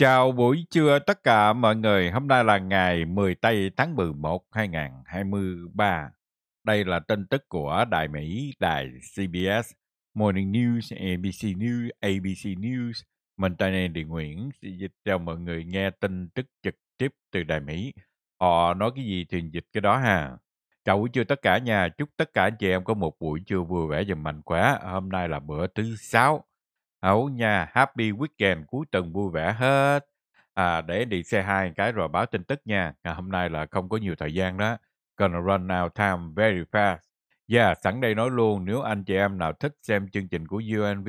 Chào buổi trưa tất cả mọi người. Hôm nay là ngày 10 tây tháng 11 2023. Đây là tin tức của Đài Mỹ, Đài CBS, Morning News, ABC News, ABC News. Mình tên là Điện Nguyễn sẽ dịch cho mọi người nghe tin tức trực tiếp từ Đài Mỹ. Họ ờ, nói cái gì thì dịch cái đó ha. Chào buổi trưa tất cả nhà. Chúc tất cả anh chị em có một buổi trưa vui vẻ và mạnh khỏe. Hôm nay là bữa thứ sáu ấu nha happy weekend cuối tuần vui vẻ hết à, để đi xe hai cái rồi báo tin tức nha à, hôm nay là không có nhiều thời gian đó gonna run out time very fast yeah sẵn đây nói luôn nếu anh chị em nào thích xem chương trình của UNV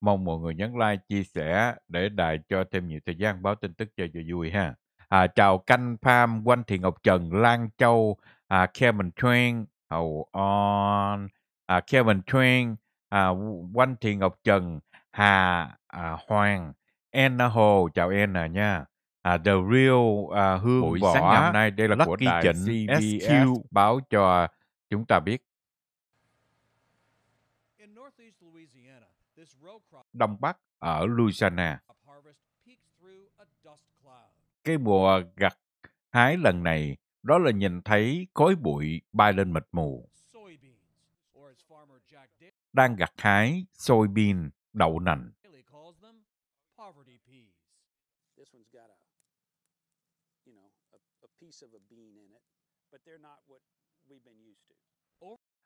mong mọi người nhấn like chia sẻ để đài cho thêm nhiều thời gian báo tin tức cho cho vui ha à, chào canh pham quanh thị ngọc trần lan châu à, kevin Tran hầu on à, kevin Tran à, quanh thị ngọc trần Hà à, Hoàng, Anna Hồ, chào Anna nha. À, The Real à, Hương Buổi Võ. sáng ngày hôm nay đây là Lucky của đài Trịnh CBS SQ báo cho chúng ta biết. Đông Bắc ở Louisiana. Cái mùa gặt hái lần này đó là nhìn thấy khói bụi bay lên mịt mù. Đang gặt hái soybean đậu nành.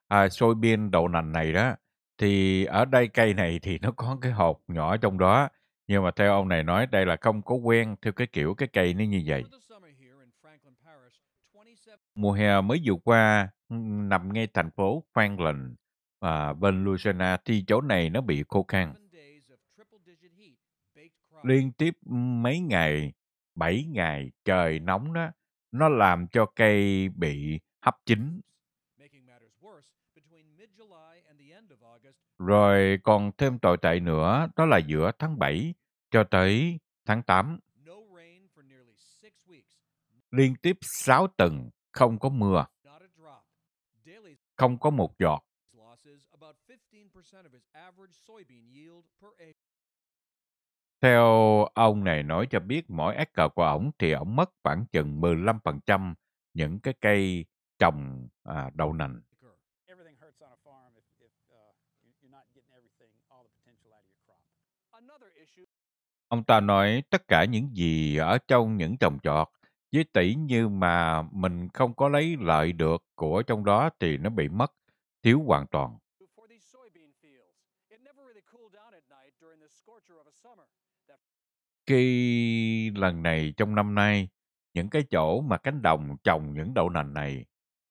À, xôi biên đậu nành này đó, thì ở đây cây này thì nó có cái hột nhỏ trong đó, nhưng mà theo ông này nói đây là không có quen theo cái kiểu cái cây nó như vậy. Mùa hè mới vừa qua nằm ngay thành phố Franklin, và ờ, bên Louisiana thì chỗ này nó bị khô khan. Liên tiếp mấy ngày, 7 ngày trời nóng đó, nó làm cho cây bị hấp chín. Rồi còn thêm tồi tệ nữa, đó là giữa tháng 7 cho tới tháng 8. Liên tiếp 6 tuần không có mưa, không có một giọt of its average soybean yield per acre. Theo ông này nói cho biết mỗi acre của ổng thì ổng mất khoảng chừng 15% những cái cây trồng à, đậu nành. Uh, ông ta nói tất cả những gì ở trong những trồng trọt, với tỷ như mà mình không có lấy lợi được của trong đó thì nó bị mất, thiếu hoàn toàn. cái lần này trong năm nay những cái chỗ mà cánh đồng trồng những đậu nành này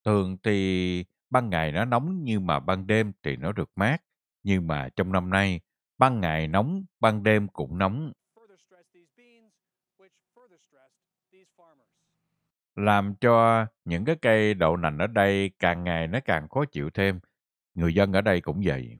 thường thì ban ngày nó nóng nhưng mà ban đêm thì nó được mát nhưng mà trong năm nay ban ngày nóng ban đêm cũng nóng làm cho những cái cây đậu nành ở đây càng ngày nó càng khó chịu thêm người dân ở đây cũng vậy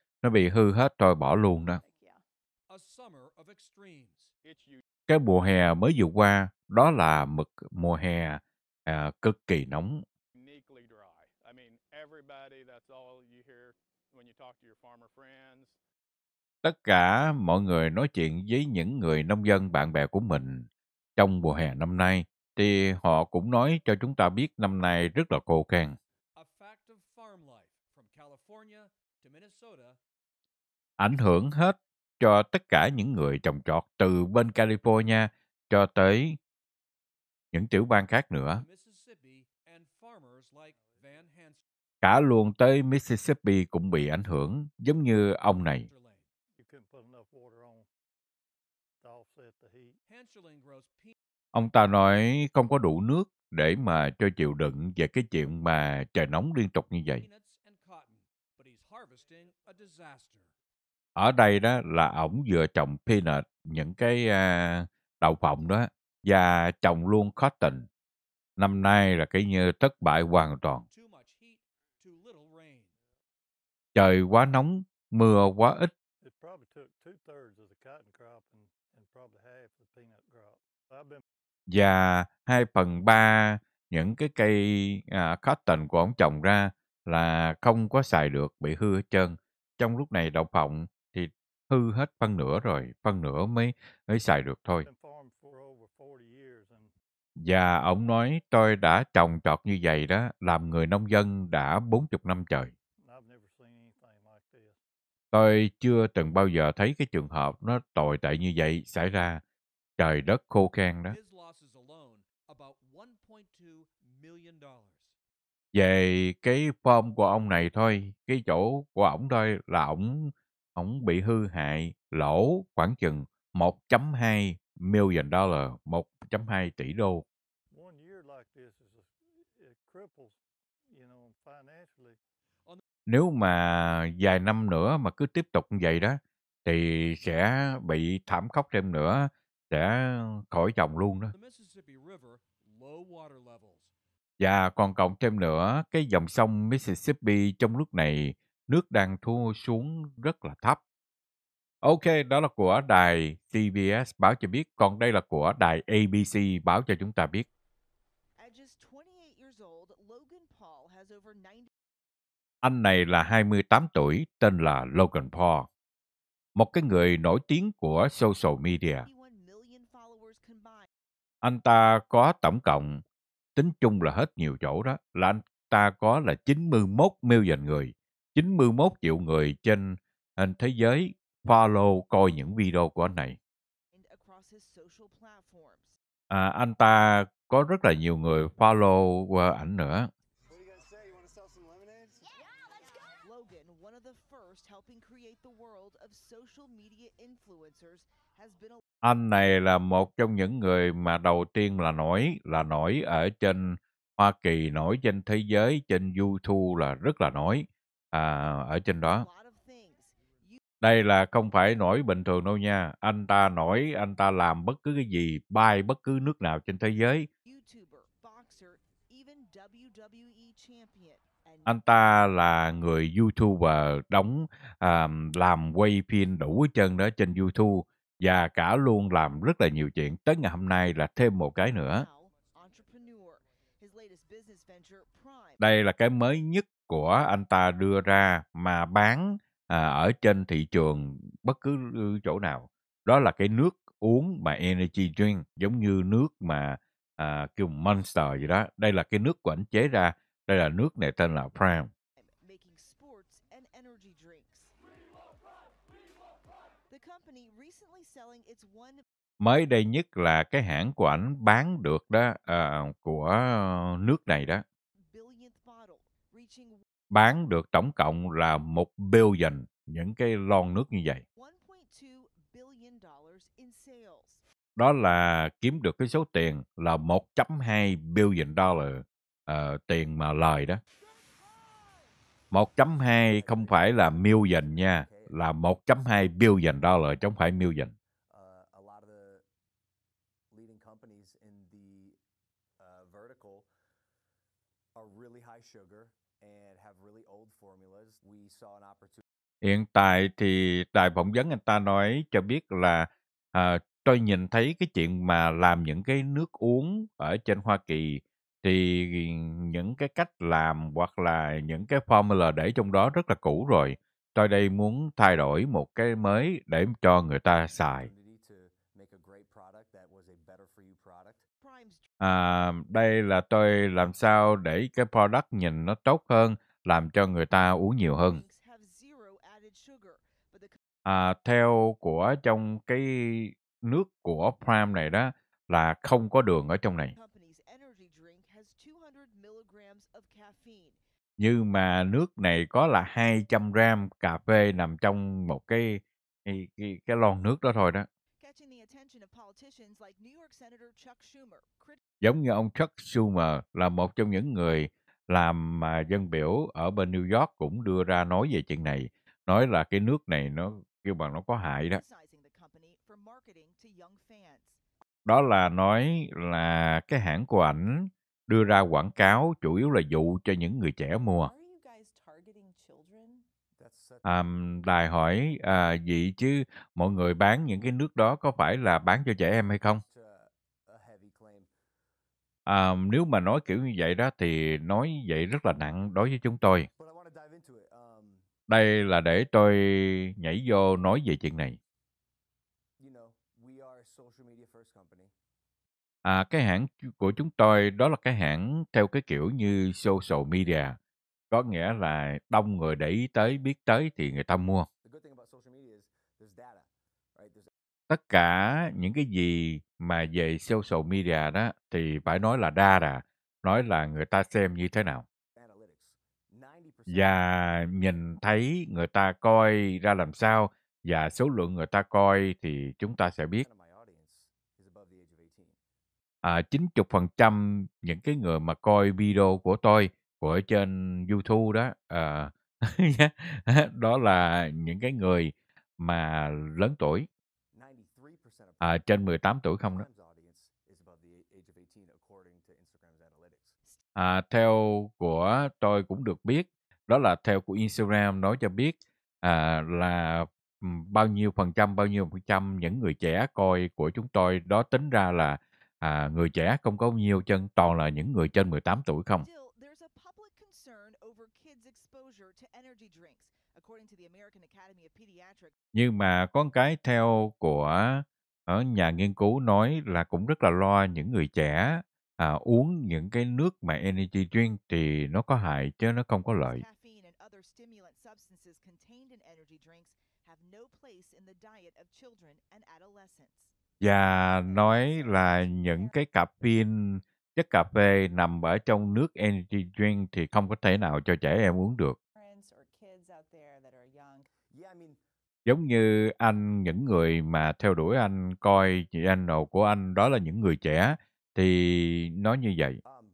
nó bị hư hết rồi bỏ luôn đó. Cái mùa hè mới vừa qua, đó là mực mùa hè à, cực kỳ nóng. Tất cả mọi người nói chuyện với những người nông dân bạn bè của mình trong mùa hè năm nay thì họ cũng nói cho chúng ta biết năm nay rất là khô khan ảnh hưởng hết cho tất cả những người trồng trọt từ bên California cho tới những tiểu bang khác nữa. Cả luôn tới Mississippi cũng bị ảnh hưởng, giống như ông này. Ông ta nói không có đủ nước để mà cho chịu đựng về cái chuyện mà trời nóng liên tục như vậy ở đây đó là ổng vừa trồng peanut những cái à, đậu phộng đó và trồng luôn cotton năm nay là cái như thất bại hoàn toàn trời quá nóng mưa quá ít và hai phần ba những cái cây à, cotton của ông trồng ra là không có xài được bị hư hết trơn trong lúc này đậu phộng hư hết phân nửa rồi, phân nửa mới mới xài được thôi. Và ông nói tôi đã trồng trọt như vậy đó, làm người nông dân đã 40 năm trời. Tôi chưa từng bao giờ thấy cái trường hợp nó tồi tệ như vậy xảy ra. Trời đất khô khan đó. Về cái form của ông này thôi, cái chỗ của ông thôi là ông ổng bị hư hại lỗ khoảng chừng 1.2 million dollar, 1.2 tỷ đô. Nếu mà vài năm nữa mà cứ tiếp tục như vậy đó, thì sẽ bị thảm khốc thêm nữa, sẽ khỏi chồng luôn đó. Và còn cộng thêm nữa, cái dòng sông Mississippi trong lúc này nước đang thu xuống rất là thấp. Ok, đó là của đài CBS báo cho biết, còn đây là của đài ABC báo cho chúng ta biết. Anh này là 28 tuổi, tên là Logan Paul, một cái người nổi tiếng của social media. Anh ta có tổng cộng, tính chung là hết nhiều chỗ đó, là anh ta có là 91 million người 91 triệu người trên à, thế giới follow coi những video của anh này. À, anh ta có rất là nhiều người follow qua à, ảnh nữa. Anh này là một trong những người mà đầu tiên là nổi là nổi ở trên Hoa Kỳ, nổi trên thế giới, trên YouTube là rất là nổi à, ở trên đó. Đây là không phải nổi bình thường đâu nha. Anh ta nổi, anh ta làm bất cứ cái gì, bay bất cứ nước nào trên thế giới. E anh ta là người YouTuber đóng à, làm quay phim đủ chân đó trên YouTube và cả luôn làm rất là nhiều chuyện. Tới ngày hôm nay là thêm một cái nữa. Đây là cái mới nhất của anh ta đưa ra mà bán à, ở trên thị trường bất cứ chỗ nào đó là cái nước uống mà energy drink giống như nước mà à, kêu monster gì đó đây là cái nước của anh chế ra đây là nước này tên là prime mới đây nhất là cái hãng của ảnh bán được đó à, của nước này đó bán được tổng cộng là một billion những cái lon nước như vậy. Đó là kiếm được cái số tiền là 1.2 billion dollar uh, tiền mà lời đó. 1.2 không phải là million nha, là 1.2 billion dollar chứ không phải million. Hiện tại thì đài phỏng vấn anh ta nói cho biết là à, tôi nhìn thấy cái chuyện mà làm những cái nước uống ở trên Hoa Kỳ thì những cái cách làm hoặc là những cái formula để trong đó rất là cũ rồi. Tôi đây muốn thay đổi một cái mới để cho người ta xài. À, đây là tôi làm sao để cái product nhìn nó tốt hơn, làm cho người ta uống nhiều hơn. À, theo của trong cái nước của Prime này đó là không có đường ở trong này. Nhưng mà nước này có là 200 gram cà phê nằm trong một cái cái, cái, cái lon nước đó thôi đó. Giống như ông Chuck Schumer là một trong những người làm mà dân biểu ở bên New York cũng đưa ra nói về chuyện này, nói là cái nước này nó kêu bằng nó có hại đó đó là nói là cái hãng của ảnh đưa ra quảng cáo chủ yếu là dụ cho những người trẻ mua um, đài hỏi à, vậy chứ mọi người bán những cái nước đó có phải là bán cho trẻ em hay không um, nếu mà nói kiểu như vậy đó thì nói vậy rất là nặng đối với chúng tôi đây là để tôi nhảy vô nói về chuyện này. À, cái hãng của chúng tôi đó là cái hãng theo cái kiểu như social media. Có nghĩa là đông người để ý tới, biết tới thì người ta mua. Tất cả những cái gì mà về social media đó thì phải nói là data, nói là người ta xem như thế nào và nhìn thấy người ta coi ra làm sao và số lượng người ta coi thì chúng ta sẽ biết. À, 90% những cái người mà coi video của tôi của trên YouTube đó à, đó là những cái người mà lớn tuổi à, trên 18 tuổi không đó. À, theo của tôi cũng được biết đó là theo của Instagram nói cho biết à, là bao nhiêu phần trăm bao nhiêu phần trăm những người trẻ coi của chúng tôi đó tính ra là à, người trẻ không có nhiều chân toàn là những người trên 18 tuổi không nhưng mà con cái theo của ở ờ, nhà nghiên cứu nói là cũng rất là lo những người trẻ à, uống những cái nước mà energy drink thì nó có hại chứ nó không có lợi substances contained in energy drinks have no place in the diet of children and adolescents. Và nói là những cái cà pin chất cà phê nằm ở trong nước energy drink thì không có thể nào cho trẻ em uống được. Giống như anh, những người mà theo đuổi anh, coi chị anh nào của anh, đó là những người trẻ, thì nói như vậy. Um,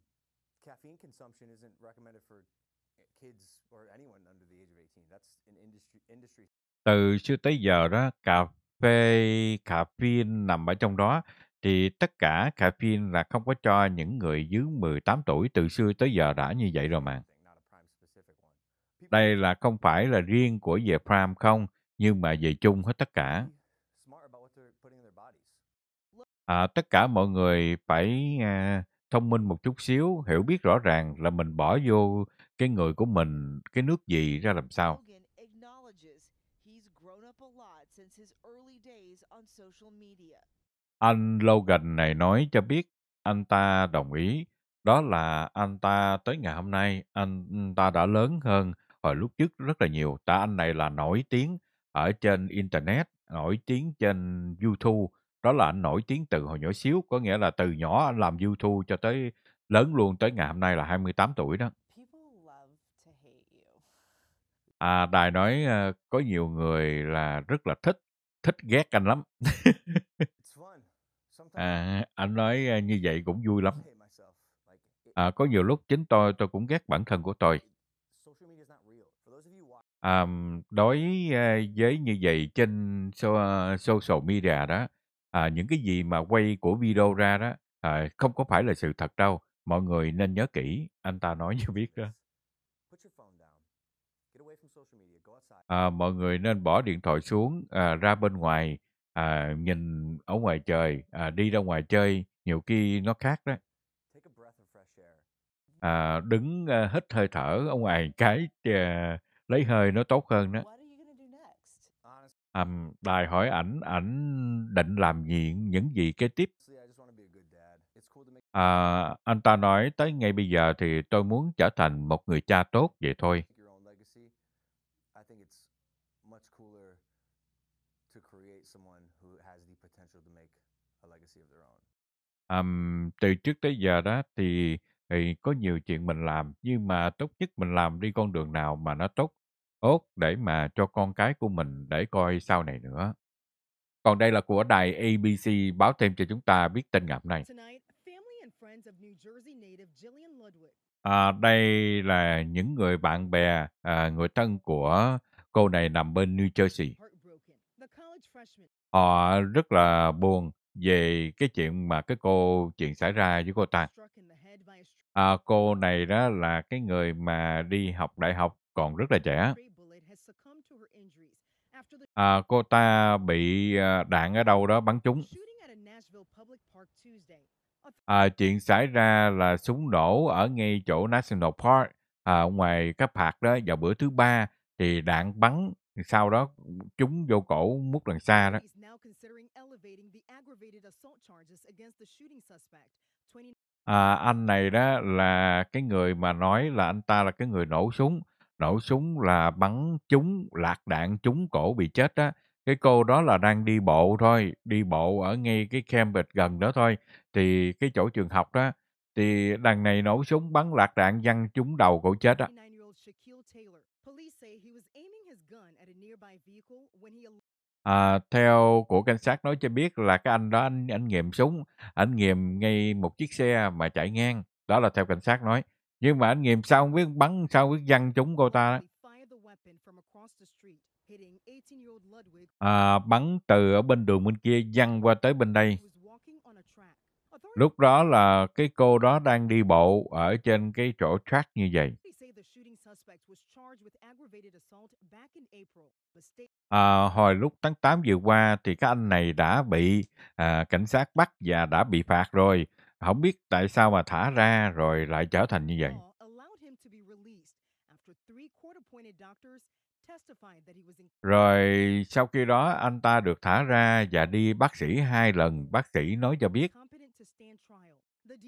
từ xưa tới giờ đó cà phê cà caffeine nằm ở trong đó thì tất cả cà caffeine là không có cho những người dưới 18 tuổi từ xưa tới giờ đã như vậy rồi mà. Đây là không phải là riêng của về Prime không, nhưng mà về chung hết tất cả. À, tất cả mọi người phải à, thông minh một chút xíu, hiểu biết rõ ràng là mình bỏ vô cái người của mình cái nước gì ra làm sao. Anh Logan này nói cho biết anh ta đồng ý. Đó là anh ta tới ngày hôm nay, anh ta đã lớn hơn hồi lúc trước rất là nhiều. Tại anh này là nổi tiếng ở trên Internet, nổi tiếng trên YouTube. Đó là anh nổi tiếng từ hồi nhỏ xíu. Có nghĩa là từ nhỏ anh làm YouTube cho tới lớn luôn tới ngày hôm nay là 28 tuổi đó. À, Đài nói à, có nhiều người là rất là thích, thích ghét anh lắm. à, anh nói à, như vậy cũng vui lắm. À, có nhiều lúc chính tôi, tôi cũng ghét bản thân của tôi. À, đối ờ, với như vậy trên so, social media đó, à, những cái gì mà quay của video ra đó, à, không có phải là sự thật đâu. Mọi người nên nhớ kỹ, anh ta nói như biết đó. à, mọi người nên bỏ điện thoại xuống à, ra bên ngoài à, nhìn ở ngoài trời à, đi ra ngoài chơi nhiều khi nó khác đó à, đứng à, hít hơi thở ở ngoài cái à, lấy hơi nó tốt hơn đó à, đài hỏi ảnh ảnh định làm gì những gì kế tiếp à, anh ta nói tới ngay bây giờ thì tôi muốn trở thành một người cha tốt vậy thôi Ừm, từ trước tới giờ đó thì thì có nhiều chuyện mình làm, nhưng mà tốt nhất mình làm đi con đường nào mà nó tốt tốt để mà cho con cái của mình để coi sau này nữa. Còn đây là của đài ABC báo thêm cho chúng ta biết tin ngặt này. À, đây là những người bạn bè, à, người thân của cô này nằm bên New Jersey. Họ rất là buồn về cái chuyện mà cái cô chuyện xảy ra với cô ta. À, cô này đó là cái người mà đi học đại học còn rất là trẻ. À, cô ta bị à, đạn ở đâu đó bắn trúng. À, chuyện xảy ra là súng nổ ở ngay chỗ National Park à, ngoài các phạt đó vào bữa thứ ba thì đạn bắn sau đó chúng vô cổ mút đằng xa đó. À, anh này đó là cái người mà nói là anh ta là cái người nổ súng, nổ súng là bắn chúng lạc đạn chúng cổ bị chết đó. Cái cô đó là đang đi bộ thôi, đi bộ ở ngay cái Cambridge gần đó thôi. Thì cái chỗ trường học đó, thì đằng này nổ súng bắn lạc đạn văng chúng đầu cổ chết đó. À, theo của cảnh sát nói cho biết là cái anh đó anh anh nghiệm súng, anh nghiệm ngay một chiếc xe mà chạy ngang, đó là theo cảnh sát nói. Nhưng mà anh nghiệm sao không biết bắn sao không biết văng trúng cô ta đó. À, bắn từ ở bên đường bên kia văng qua tới bên đây. Lúc đó là cái cô đó đang đi bộ ở trên cái chỗ track như vậy. À, hồi lúc tháng 8 vừa qua thì các anh này đã bị à, cảnh sát bắt và đã bị phạt rồi. không biết tại sao mà thả ra rồi lại trở thành như vậy. Rồi sau khi đó anh ta được thả ra và đi bác sĩ hai lần. Bác sĩ nói cho biết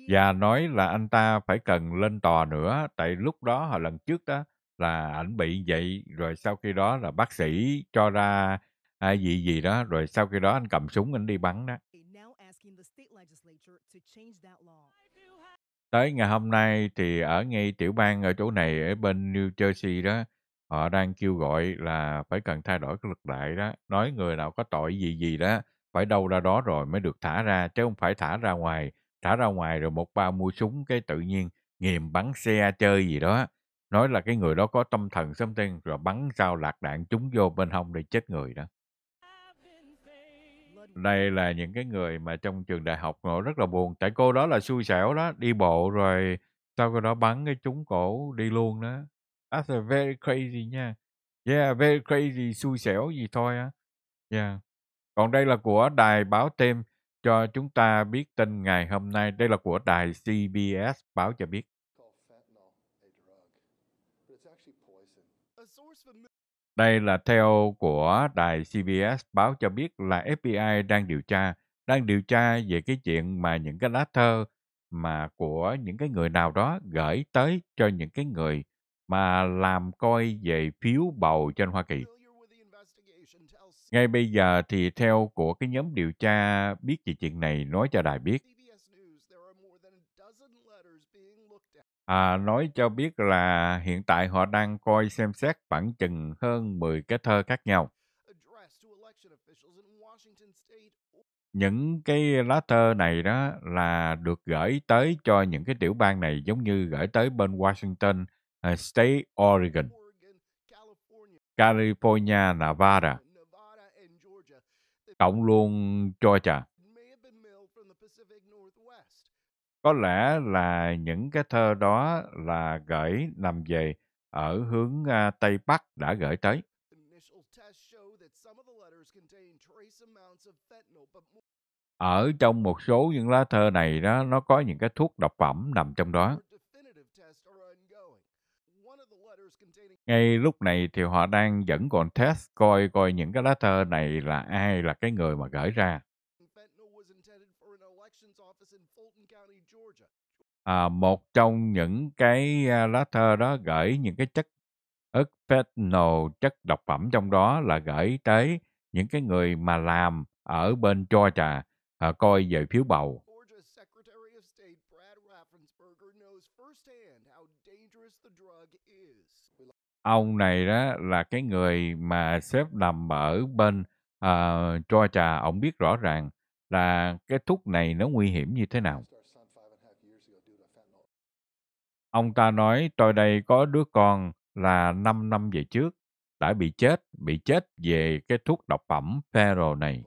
và nói là anh ta phải cần lên tòa nữa tại lúc đó hồi lần trước đó là ảnh bị vậy rồi sau khi đó là bác sĩ cho ra à, gì gì đó rồi sau khi đó anh cầm súng anh đi bắn đó tới ngày hôm nay thì ở ngay tiểu bang ở chỗ này ở bên New Jersey đó họ đang kêu gọi là phải cần thay đổi cái luật lệ đó nói người nào có tội gì gì đó phải đâu ra đó rồi mới được thả ra chứ không phải thả ra ngoài thả ra ngoài rồi một ba mua súng cái tự nhiên nghiền bắn xe chơi gì đó nói là cái người đó có tâm thần something rồi bắn sao lạc đạn chúng vô bên hông để chết người đó đây là những cái người mà trong trường đại học ngồi rất là buồn tại cô đó là xui xẻo đó đi bộ rồi sau cái đó bắn cái trúng cổ đi luôn đó that's very crazy nha yeah very crazy xui xẻo gì thôi á yeah còn đây là của đài báo tem cho chúng ta biết tin ngày hôm nay đây là của đài CBS báo cho biết Đây là theo của đài CBS báo cho biết là FBI đang điều tra, đang điều tra về cái chuyện mà những cái lá thơ mà của những cái người nào đó gửi tới cho những cái người mà làm coi về phiếu bầu trên Hoa Kỳ. Ngay bây giờ thì theo của cái nhóm điều tra biết về chuyện này nói cho đài biết à, nói cho biết là hiện tại họ đang coi xem xét khoảng chừng hơn 10 cái thơ khác nhau. Những cái lá thơ này đó là được gửi tới cho những cái tiểu bang này giống như gửi tới bên Washington, uh, State Oregon, California, Nevada, cộng luôn Georgia. Có lẽ là những cái thơ đó là gửi nằm về ở hướng, a, Tây Bắc đã gửi tới. Ở trong một số những lá thơ này đó, nó có những cái thuốc độc phẩm nằm trong đó. Ngay lúc này thì họ đang vẫn còn test coi coi những cái lá thơ này là ai là cái người mà gửi ra à, một trong những cái lá thơ đó gửi những cái chất expecno chất độc phẩm trong đó là gửi tới những cái người mà làm ở bên Georgia à, coi về phiếu bầu. Ông này đó là cái người mà xếp nằm ở bên uh, trà ông biết rõ ràng là cái thuốc này nó nguy hiểm như thế nào. Ông ta nói tôi đây có đứa con là 5 năm về trước đã bị chết, bị chết về cái thuốc độc phẩm Pero này.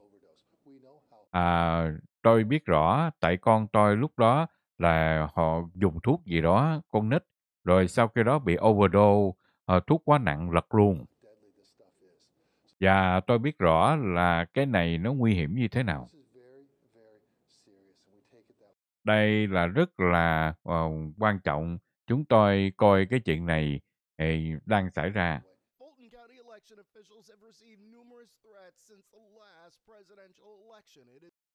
À, tôi biết rõ tại con tôi lúc đó là họ dùng thuốc gì đó, con nít, rồi sau khi đó bị overdose, ờ, thuốc quá nặng lật luôn. Và tôi biết rõ là cái này nó nguy hiểm như thế nào. Đây là rất là uh, quan trọng. Chúng tôi coi cái chuyện này eh, đang xảy ra.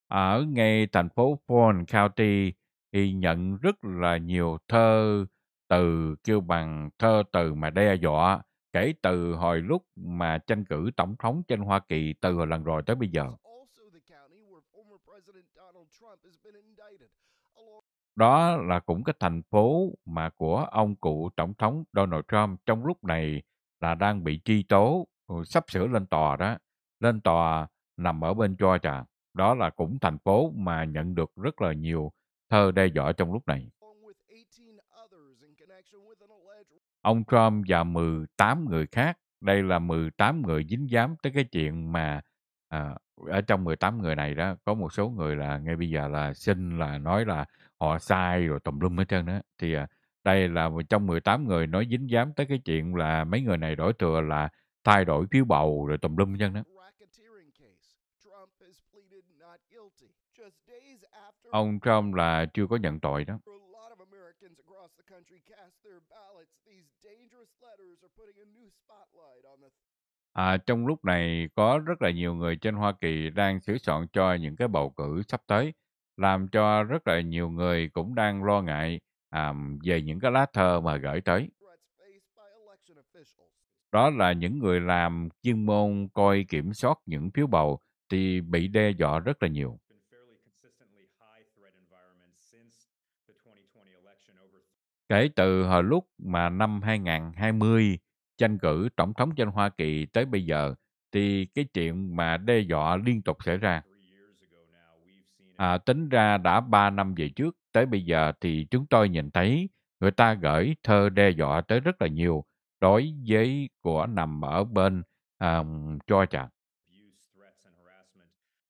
Ở ngay thành phố Fulton County thì nhận rất là nhiều thơ từ kêu bằng thơ từ mà đe dọa kể từ hồi lúc mà tranh cử tổng thống trên Hoa Kỳ từ hồi lần rồi tới bây giờ. Đó là cũng cái thành phố mà của ông cụ tổng thống Donald Trump trong lúc này là đang bị truy tố, ừ, sắp sửa lên tòa đó. Lên tòa nằm ở bên Georgia. Đó là cũng thành phố mà nhận được rất là nhiều thơ đe dọa trong lúc này. Ông Trump và 18 người khác, đây là 18 người dính dám tới cái chuyện mà à, ở trong 18 người này đó có một số người là ngay bây giờ là xin là nói là họ sai rồi tùm lum hết trơn đó thì à, đây là một trong 18 người nói dính dám tới cái chuyện là mấy người này đổi thừa là thay đổi phiếu bầu rồi tùm lum hết trơn đó ông Trump là chưa có nhận tội đó À, trong lúc này có rất là nhiều người trên Hoa Kỳ đang sửa soạn cho những cái bầu cử sắp tới, làm cho rất là nhiều người cũng đang lo ngại à, về những cái lá thơ mà gửi tới. Đó là những người làm chuyên môn coi kiểm soát những phiếu bầu thì bị đe dọa rất là nhiều. Kể từ hồi lúc mà năm 2020 tranh cử tổng thống trên Hoa Kỳ tới bây giờ thì cái chuyện mà đe dọa liên tục xảy ra. À, tính ra đã 3 năm về trước tới bây giờ thì chúng tôi nhìn thấy người ta gửi thơ đe dọa tới rất là nhiều đối với của nằm ở bên um, à, chặt,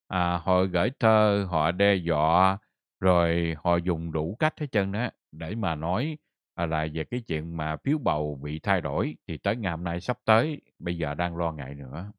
À, họ gửi thơ, họ đe dọa, rồi họ dùng đủ cách hết chân đó để mà nói à, là về cái chuyện mà phiếu bầu bị thay đổi thì tới ngày hôm nay sắp tới bây giờ đang lo ngại nữa.